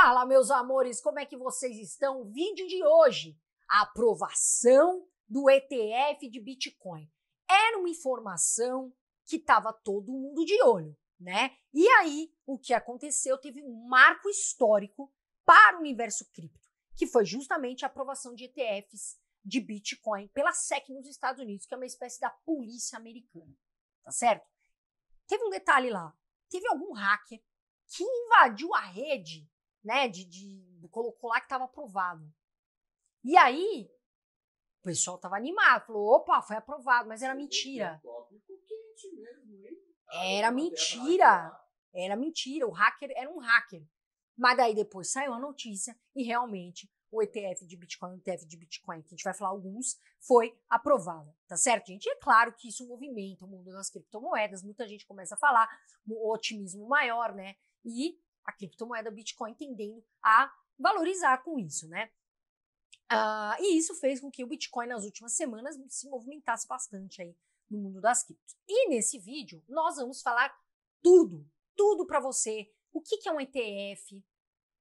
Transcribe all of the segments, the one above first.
Fala, meus amores, como é que vocês estão? O vídeo de hoje, a aprovação do ETF de Bitcoin. Era uma informação que estava todo mundo de olho, né? E aí, o que aconteceu teve um marco histórico para o universo cripto, que foi justamente a aprovação de ETFs de Bitcoin pela SEC nos Estados Unidos, que é uma espécie da polícia americana, tá certo? Teve um detalhe lá, teve algum hacker que invadiu a rede né? De, de colocou lá que estava aprovado. E aí, o pessoal estava animado, falou: opa, foi aprovado, mas era mentira. É ah, era mentira. Era mentira. O hacker era um hacker. Mas daí depois saiu a notícia e realmente o ETF de Bitcoin, o ETF de Bitcoin, que a gente vai falar alguns, foi aprovado tá certo, gente? E é claro que isso movimenta o mundo das criptomoedas, muita gente começa a falar, o otimismo maior, né? E a criptomoeda Bitcoin tendendo a valorizar com isso, né? Ah, e isso fez com que o Bitcoin nas últimas semanas se movimentasse bastante aí no mundo das criptos. E nesse vídeo nós vamos falar tudo, tudo para você. O que, que é um ETF?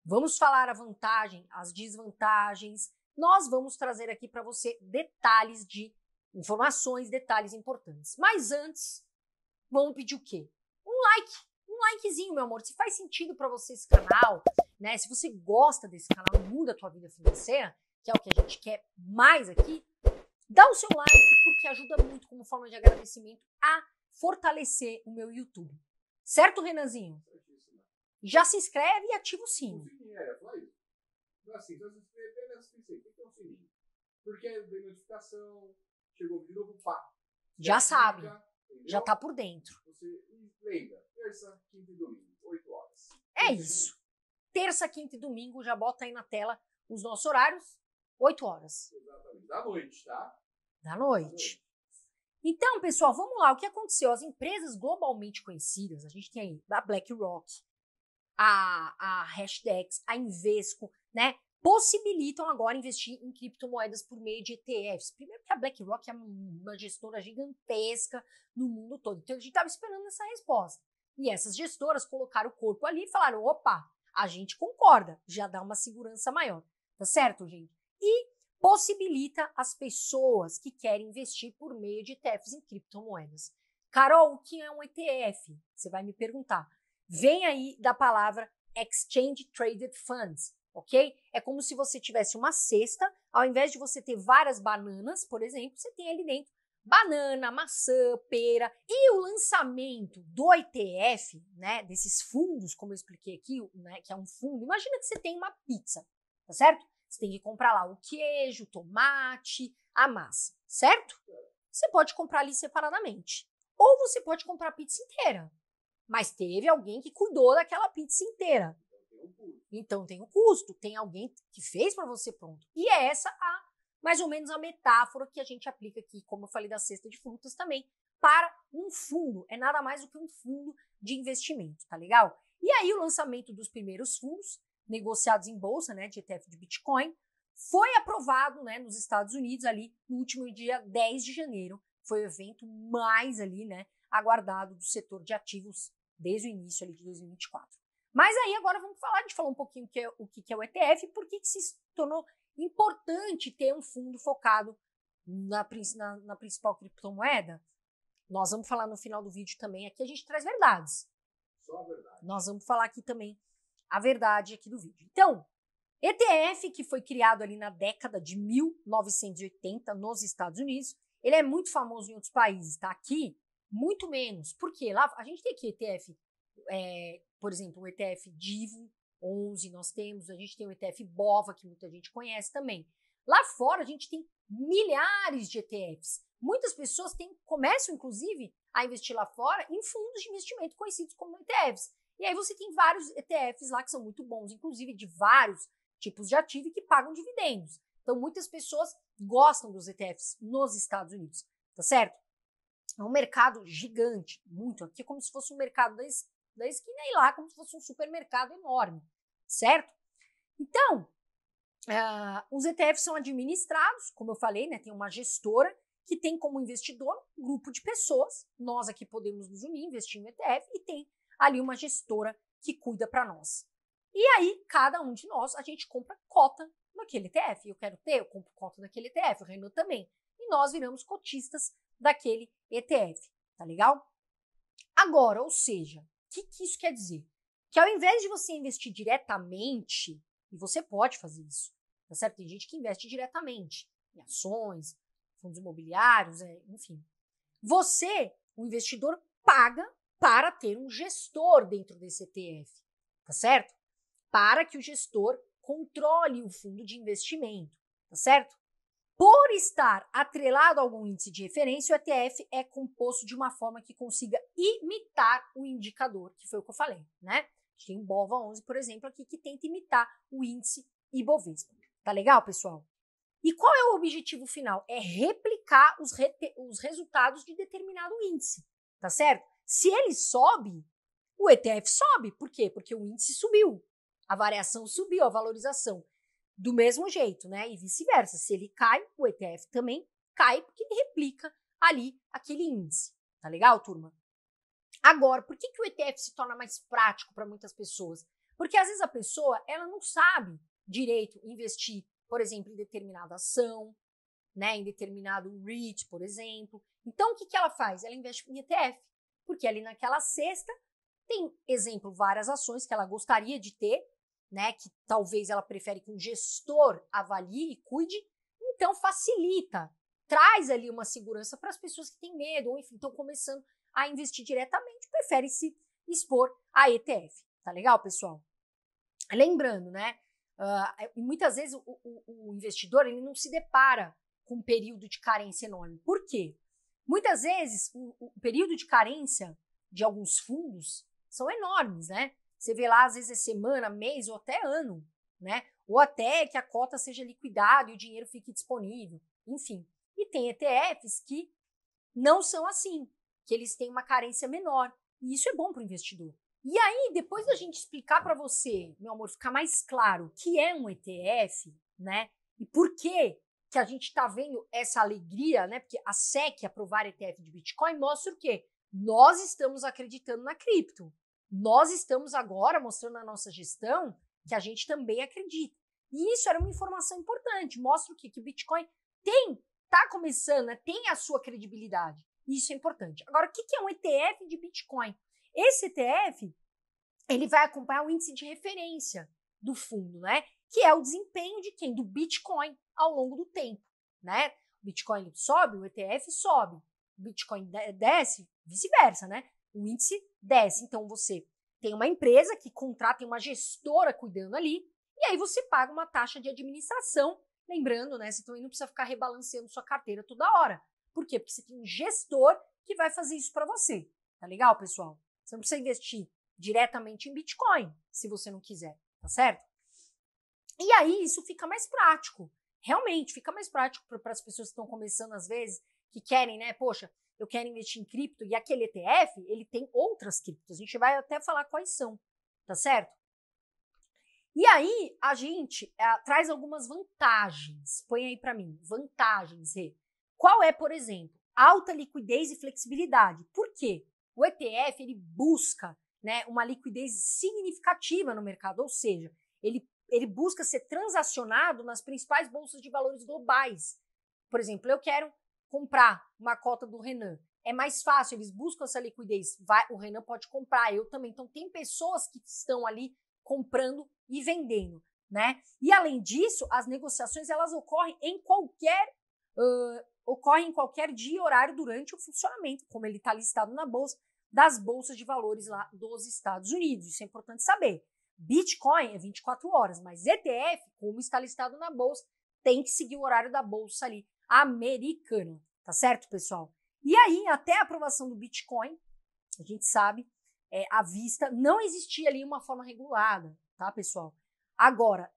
Vamos falar a vantagem, as desvantagens. Nós vamos trazer aqui para você detalhes de informações, detalhes importantes. Mas antes, vamos pedir o quê? Um like um likezinho, meu amor. Se faz sentido para você esse canal, né? Se você gosta desse canal, muda a tua vida financeira, que é o que a gente quer mais aqui, dá o seu like, porque ajuda muito como forma de agradecimento a fortalecer o meu YouTube. Certo, Renanzinho? Já se inscreve e ativa o sino. Porque vem notificação, chegou de novo, pá. Já sabe. Já tá por dentro. Você lembra terça, quinta e domingo, 8 horas. É isso. Terça, quinta e domingo, já bota aí na tela os nossos horários, 8 horas. Exatamente. Da noite, tá? Da noite. Então, pessoal, vamos lá. O que aconteceu? As empresas globalmente conhecidas, a gente tem aí da BlackRock, a, a Hashdex, a Invesco, né? Possibilitam agora investir em criptomoedas por meio de ETFs. Primeiro que a BlackRock é uma gestora gigantesca no mundo todo. Então, a gente estava esperando essa resposta. E essas gestoras colocaram o corpo ali e falaram: opa, a gente concorda, já dá uma segurança maior. Tá certo, gente? E possibilita as pessoas que querem investir por meio de ETFs em criptomoedas. Carol, o que é um ETF? Você vai me perguntar. Vem aí da palavra Exchange Traded Funds, ok? É como se você tivesse uma cesta, ao invés de você ter várias bananas, por exemplo, você tem ali dentro banana, maçã, pera e o lançamento do ETF, né, desses fundos, como eu expliquei aqui, né, que é um fundo. Imagina que você tem uma pizza, tá certo? Você tem que comprar lá o queijo, o tomate, a massa, certo? Você pode comprar ali separadamente. Ou você pode comprar a pizza inteira. Mas teve alguém que cuidou daquela pizza inteira. Então tem o então custo, tem alguém que fez para você pronto. E é essa a mais ou menos a metáfora que a gente aplica aqui, como eu falei da cesta de frutas também, para um fundo. É nada mais do que um fundo de investimento, tá legal? E aí o lançamento dos primeiros fundos negociados em bolsa, né, de ETF de Bitcoin, foi aprovado, né, nos Estados Unidos ali no último dia 10 de janeiro. Foi o evento mais ali, né, aguardado do setor de ativos desde o início ali de 2024. Mas aí agora vamos falar, a gente falou um pouquinho que é, o que, é o ETF e por que, que se tornou importante ter um fundo focado na, na, na principal criptomoeda. Nós vamos falar no final do vídeo também. Aqui a gente traz verdades. Só a verdade. Nós vamos falar aqui também a verdade aqui do vídeo. Então, ETF, que foi criado ali na década de 1980 nos Estados Unidos, ele é muito famoso em outros países, tá? Aqui, muito menos. Porque lá a gente tem aqui ETF, é, por exemplo, o ETF Divo, 11 nós temos, a gente tem o ETF BOVA, que muita gente conhece também. Lá fora a gente tem milhares de ETFs. Muitas pessoas têm, começam inclusive a investir lá fora em fundos de investimento conhecidos como ETFs. E aí você tem vários ETFs lá que são muito bons, inclusive de vários tipos de ativo e que pagam dividendos. Então muitas pessoas gostam dos ETFs nos Estados Unidos, tá certo? É um mercado gigante, muito aqui, é como se fosse um mercado da, da esquina e lá é como se fosse um supermercado enorme certo? Então, uh, os ETFs são administrados, como eu falei, né, tem uma gestora que tem como investidor um grupo de pessoas, nós aqui podemos nos unir, investir no ETF, e tem ali uma gestora que cuida para nós. E aí, cada um de nós, a gente compra cota naquele ETF. Eu quero ter, eu compro cota daquele ETF, o Renan também. E nós viramos cotistas daquele ETF, tá legal? Agora, ou seja, o que, que isso quer dizer? que ao invés de você investir diretamente, e você pode fazer isso, tá certo? Tem gente que investe diretamente em ações, fundos imobiliários, é, enfim. Você, o investidor, paga para ter um gestor dentro desse ETF, tá certo? Para que o gestor controle o fundo de investimento, tá certo? Por estar atrelado a algum índice de referência, o ETF é composto de uma forma que consiga imitar o indicador, que foi o que eu falei, né? Tem o BOVA 11, por exemplo, aqui que tenta imitar o índice Ibovespa. Tá legal, pessoal? E qual é o objetivo final? É replicar os, re os resultados de determinado índice, tá certo? Se ele sobe, o ETF sobe. Por quê? Porque o índice subiu. A variação subiu, a valorização. Do mesmo jeito, né? E vice-versa. Se ele cai, o ETF também cai, porque ele replica ali aquele índice. Tá legal, turma? Agora, por que, que o ETF se torna mais prático para muitas pessoas? Porque às vezes a pessoa ela não sabe direito investir, por exemplo, em determinada ação, né, em determinado REIT, por exemplo. Então, o que, que ela faz? Ela investe em ETF, porque ali naquela cesta tem, exemplo, várias ações que ela gostaria de ter, né, que talvez ela prefere que um gestor avalie e cuide, então facilita, traz ali uma segurança para as pessoas que têm medo, ou enfim, estão começando a investir diretamente, prefere se expor a ETF. Tá legal, pessoal? Lembrando, né? Uh, muitas vezes o, o, o, investidor ele não se depara com um período de carência enorme. Por quê? Muitas vezes o, o período de carência de alguns fundos são enormes, né? Você vê lá, às vezes, é semana, mês ou até ano, né? Ou até que a cota seja liquidada e o dinheiro fique disponível, enfim. E tem ETFs que não são assim, que eles têm uma carência menor. E isso é bom para o investidor. E aí, depois da gente explicar para você, meu amor, ficar mais claro o que é um ETF, né? E por que que a gente está vendo essa alegria, né? Porque a SEC aprovar ETF de Bitcoin mostra o quê? Nós estamos acreditando na cripto. Nós estamos agora mostrando a nossa gestão que a gente também acredita. E isso era uma informação importante. Mostra o quê? Que o Bitcoin tem, está começando, né? tem a sua credibilidade. Isso é importante. Agora, o que é um ETF de Bitcoin? Esse ETF ele vai acompanhar o índice de referência do fundo, né? Que é o desempenho de quem? Do Bitcoin ao longo do tempo, né? O Bitcoin sobe, o ETF sobe. O Bitcoin desce, vice-versa, né? O índice desce. Então você tem uma empresa que contrata uma gestora cuidando ali, e aí você paga uma taxa de administração. Lembrando, né? Você também não precisa ficar rebalanceando sua carteira toda hora. Por quê? Porque você tem um gestor que vai fazer isso para você. Tá legal, pessoal? Você não precisa investir diretamente em Bitcoin, se você não quiser, tá certo? E aí isso fica mais prático. Realmente, fica mais prático para as pessoas que estão começando às vezes, que querem, né? Poxa, eu quero investir em cripto e aquele ETF, ele tem outras criptos. A gente vai até falar quais são, tá certo? E aí a gente eh, traz algumas vantagens. Põe aí para mim, vantagens, Rê. Qual é, por exemplo, alta liquidez e flexibilidade? Por quê? O ETF ele busca né, uma liquidez significativa no mercado, ou seja, ele, ele busca ser transacionado nas principais bolsas de valores globais. Por exemplo, eu quero comprar uma cota do Renan. É mais fácil, eles buscam essa liquidez. Vai, o Renan pode comprar, eu também. Então, tem pessoas que estão ali comprando e vendendo. Né? E além disso, as negociações elas ocorrem em qualquer uh, ocorre em qualquer dia e horário durante o funcionamento, como ele está listado na bolsa, das bolsas de valores lá dos Estados Unidos. Isso é importante saber. Bitcoin é 24 horas, mas ETF, como está listado na bolsa, tem que seguir o horário da bolsa ali americana, tá certo, pessoal? E aí, até a aprovação do Bitcoin, a gente sabe, é, à vista, não existia ali uma forma regulada, tá, pessoal? Agora,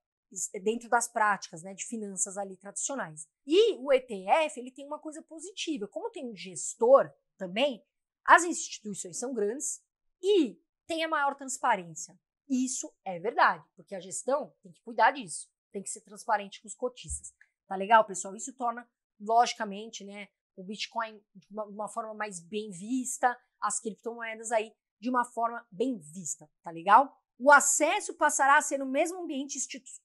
é dentro das práticas né, de finanças ali tradicionais. E o ETF ele tem uma coisa positiva, como tem um gestor também, as instituições são grandes e tem a maior transparência. Isso é verdade, porque a gestão tem que cuidar disso, tem que ser transparente com os cotistas. Tá legal, pessoal? Isso torna, logicamente, né, o Bitcoin de uma, uma forma mais bem vista, as criptomoedas aí de uma forma bem vista, tá legal? O acesso passará a ser no mesmo ambiente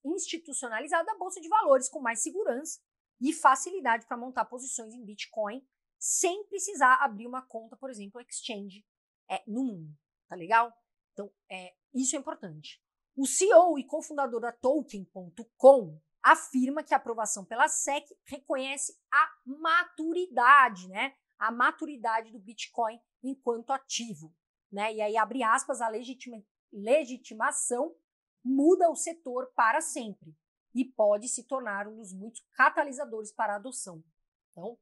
institucionalizado da Bolsa de Valores, com mais segurança e facilidade para montar posições em Bitcoin sem precisar abrir uma conta, por exemplo, exchange é, no mundo. Tá legal? Então, é, isso é importante. O CEO e cofundador da Token.com afirma que a aprovação pela SEC reconhece a maturidade, né? A maturidade do Bitcoin enquanto ativo, né? E aí abre aspas a legitima, legitimação muda o setor para sempre e pode se tornar um dos muitos catalisadores para a adoção. Então,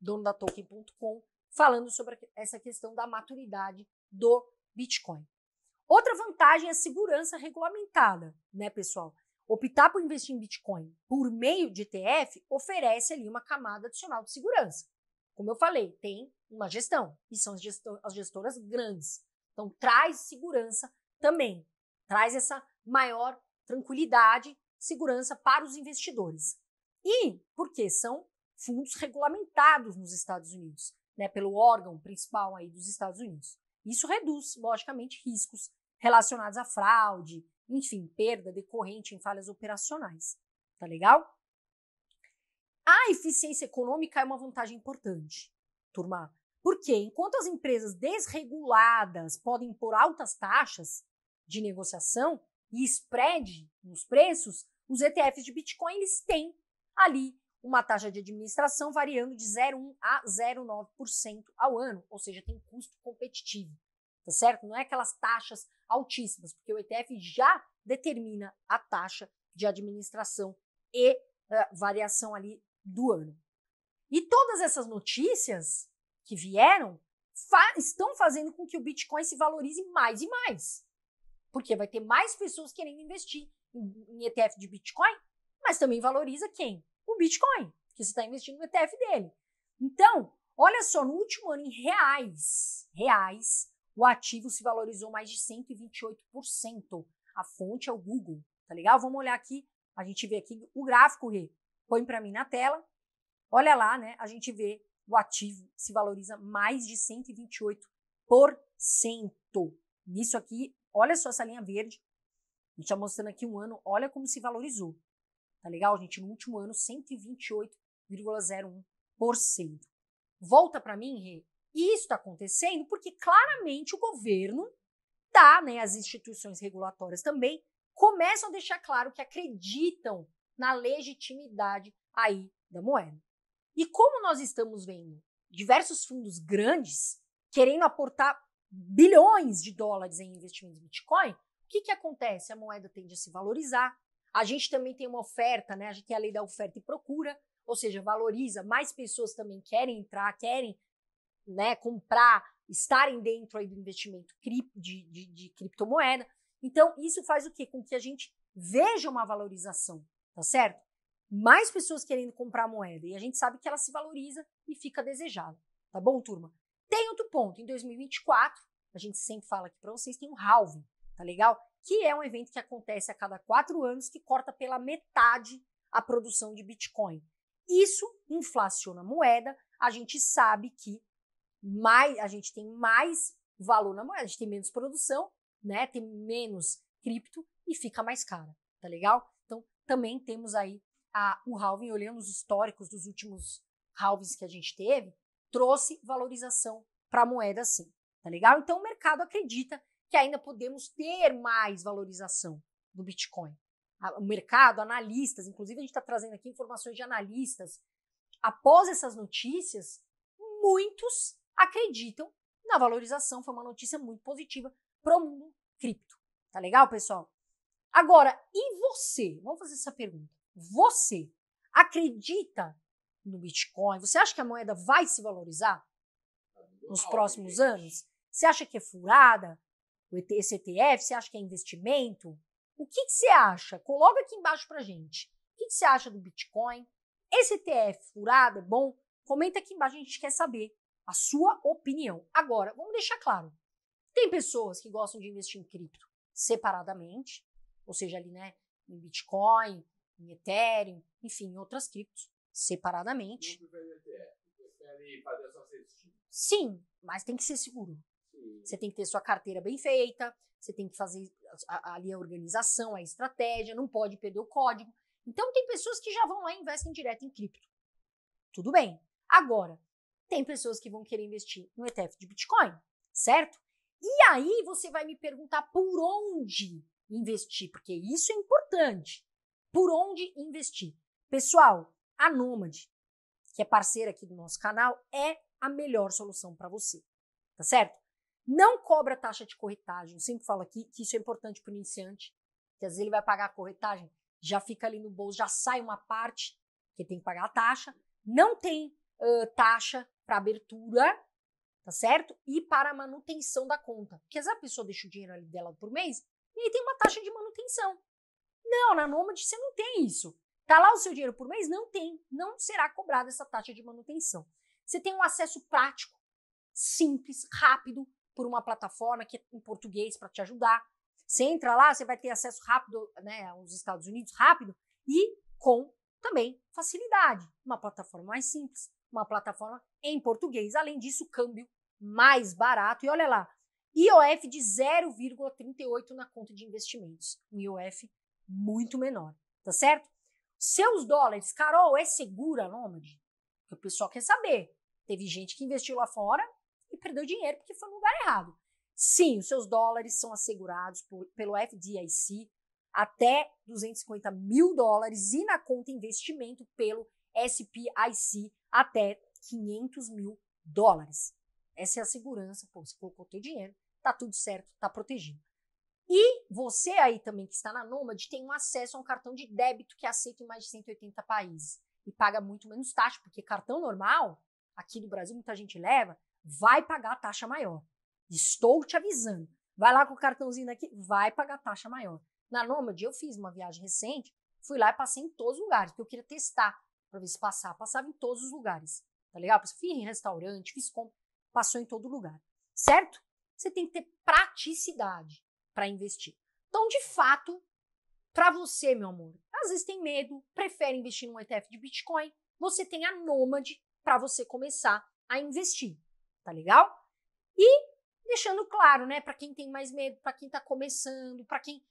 dono da token.com falando sobre essa questão da maturidade do Bitcoin. Outra vantagem é a segurança regulamentada, né, pessoal? Optar por investir em Bitcoin por meio de ETF oferece ali uma camada adicional de segurança. Como eu falei, tem uma gestão, e são as, gestoras grandes. Então, traz segurança também traz essa maior tranquilidade, segurança para os investidores. E porque são fundos regulamentados nos Estados Unidos, né, pelo órgão principal aí dos Estados Unidos. Isso reduz, logicamente, riscos relacionados à fraude, enfim, perda decorrente em falhas operacionais. Tá legal? A eficiência econômica é uma vantagem importante, turma. Porque enquanto as empresas desreguladas podem impor altas taxas de negociação e spread nos preços, os ETFs de Bitcoin eles têm ali uma taxa de administração variando de 0,1 a 0,9% ao ano, ou seja, tem custo competitivo, tá certo? Não é aquelas taxas altíssimas, porque o ETF já determina a taxa de administração e uh, variação ali do ano. E todas essas notícias que vieram fa estão fazendo com que o Bitcoin se valorize mais e mais. Porque vai ter mais pessoas querendo investir em, ETF de Bitcoin, mas também valoriza quem? O Bitcoin, que você está investindo no ETF dele. Então, olha só, no último ano, em reais, reais, o ativo se valorizou mais de 128%. A fonte é o Google, tá legal? Vamos olhar aqui, a gente vê aqui o gráfico, Rê. Põe para mim na tela. Olha lá, né? A gente vê o ativo se valoriza mais de 128%. Nisso aqui, olha só essa linha verde. A gente está mostrando aqui um ano, olha como se valorizou. Tá legal, gente? No último ano, 128,01%. Volta para mim, Rê. Isso está acontecendo porque claramente o governo tá, né, as instituições regulatórias também começam a deixar claro que acreditam na legitimidade aí da moeda. E como nós estamos vendo diversos fundos grandes querendo aportar bilhões de dólares em investimentos em Bitcoin, o que, que acontece? A moeda tende a se valorizar. A gente também tem uma oferta, né? A gente tem a lei da oferta e procura, ou seja, valoriza, mais pessoas também querem entrar, querem né, comprar, estarem dentro aí do investimento de, de, de criptomoeda. Então, isso faz o quê? Com que a gente veja uma valorização, tá certo? mais pessoas querendo comprar a moeda e a gente sabe que ela se valoriza e fica desejada. Tá bom, turma? Tem outro ponto. Em 2024, a gente sempre fala aqui para vocês, tem o um halving, tá legal? Que é um evento que acontece a cada quatro anos que corta pela metade a produção de Bitcoin. Isso inflaciona a moeda. A gente sabe que mais, a gente tem mais valor na moeda, a gente tem menos produção, né? Tem menos cripto e fica mais cara, tá legal? Então também temos aí a, o halving, olhando os históricos dos últimos halvings que a gente teve, trouxe valorização para a moeda sim, tá legal? Então o mercado acredita que ainda podemos ter mais valorização do Bitcoin. O mercado, analistas, inclusive a gente está trazendo aqui informações de analistas, após essas notícias, muitos acreditam na valorização, foi uma notícia muito positiva para o mundo cripto. Tá legal, pessoal? Agora, e você? Vamos fazer essa pergunta. Você acredita no Bitcoin? Você acha que a moeda vai se valorizar nos próximos anos? Você acha que é furada? O ETF, você acha que é investimento? O que, que você acha? Coloca aqui embaixo pra gente. O que, que você acha do Bitcoin? Esse ETF furado é bom? Comenta aqui embaixo, a gente quer saber a sua opinião. Agora, vamos deixar claro. Tem pessoas que gostam de investir em cripto separadamente, ou seja, ali, né, em Bitcoin, em Ethereum, enfim, em outras criptos, separadamente. Sim, mas tem que ser seguro. Você tem que ter sua carteira bem feita, você tem que fazer ali a organização, a estratégia, não pode perder o código. Então, tem pessoas que já vão lá e investem direto em cripto. Tudo bem. Agora, tem pessoas que vão querer investir no ETF de Bitcoin, certo? E aí você vai me perguntar por onde investir, porque isso é importante por onde investir. Pessoal, a Nômade, que é parceira aqui do nosso canal, é a melhor solução para você, tá certo? Não cobra taxa de corretagem, eu sempre falo aqui que isso é importante para o iniciante, que às vezes ele vai pagar a corretagem, já fica ali no bolso, já sai uma parte que tem que pagar a taxa, não tem uh, taxa para abertura, tá certo? E para manutenção da conta, porque às vezes a pessoa deixa o dinheiro ali dela por mês e aí tem uma taxa de manutenção. Não, na Nomad você não tem isso. Tá lá o seu dinheiro por mês? Não tem. Não será cobrada essa taxa de manutenção. Você tem um acesso prático, simples, rápido, por uma plataforma que é em português para te ajudar. Você entra lá, você vai ter acesso rápido né, aos Estados Unidos, rápido, e com também facilidade. Uma plataforma mais simples, uma plataforma em português. Além disso, câmbio mais barato. E olha lá, IOF de 0,38 na conta de investimentos. Um IOF muito menor, tá certo? Seus dólares, Carol, é segura, Nômade? o pessoal quer saber. Teve gente que investiu lá fora e perdeu dinheiro porque foi no lugar errado. Sim, os seus dólares são assegurados por, pelo FDIC até 250 mil dólares e na conta investimento pelo SPIC até 500 mil dólares. Essa é a segurança, pô, você colocou teu dinheiro, tá tudo certo, tá protegido. E você aí também que está na Nômade tem um acesso a um cartão de débito que é aceito em mais de 180 países e paga muito menos taxa, porque cartão normal, aqui no Brasil muita gente leva, vai pagar a taxa maior. Estou te avisando. Vai lá com o cartãozinho daqui, vai pagar taxa maior. Na Nômade, eu fiz uma viagem recente, fui lá e passei em todos os lugares, porque eu queria testar para ver se passava. Passava em todos os lugares, tá legal? Fui em restaurante, fiz compra, passou em todo lugar, certo? Você tem que ter praticidade para investir. Então, de fato, para você, meu amor, às vezes tem medo, prefere investir num ETF de Bitcoin, você tem a Nômade para você começar a investir, tá legal? E deixando claro, né, para quem tem mais medo, para quem está começando, para quem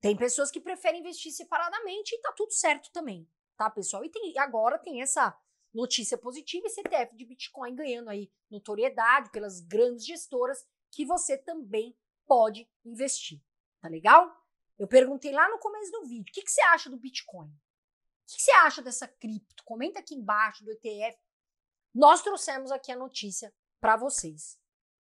tem pessoas que preferem investir separadamente e tá tudo certo também, tá, pessoal? E tem, agora tem essa notícia positiva, esse ETF de Bitcoin ganhando aí notoriedade pelas grandes gestoras, que você também pode investir. Tá legal? Eu perguntei lá no começo do vídeo: o que, que você acha do Bitcoin? O que, que você acha dessa cripto? Comenta aqui embaixo do ETF. Nós trouxemos aqui a notícia para vocês.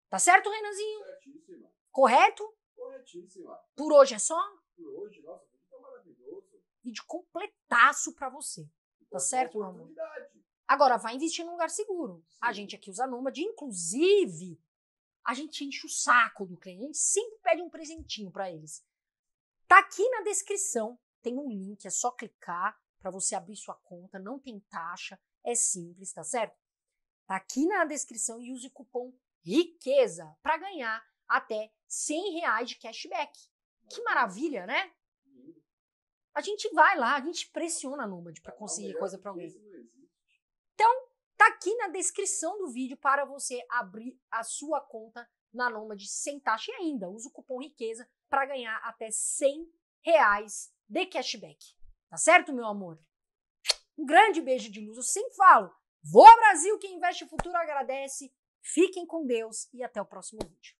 Tá certo, Renanzinho? Certíssima. Correto? Corretíssima. Por hoje é só? Por hoje, nossa, vídeo tá maravilhoso. Vídeo completaço para você. Tá, tá certo, meu amor? Agora, vai investir num lugar seguro. Sim. A gente aqui usa Nômade, inclusive a gente enche o saco do cliente, a gente sempre pede um presentinho para eles. Tá aqui na descrição, tem um link, é só clicar para você abrir sua conta, não tem taxa, é simples, tá certo? Tá aqui na descrição e use o cupom riqueza para ganhar até 100 reais de cashback. Que maravilha, né? A gente vai lá, a gente pressiona a Nomad para tá, tá conseguir coisa para alguém. Então, Tá aqui na descrição do vídeo para você abrir a sua conta na Nômade sem taxa e ainda usa o cupom riqueza para ganhar até 100 reais de cashback. Tá certo, meu amor? Um grande beijo de luz, eu sempre falo. ao Brasil, quem investe futuro agradece. Fiquem com Deus e até o próximo vídeo.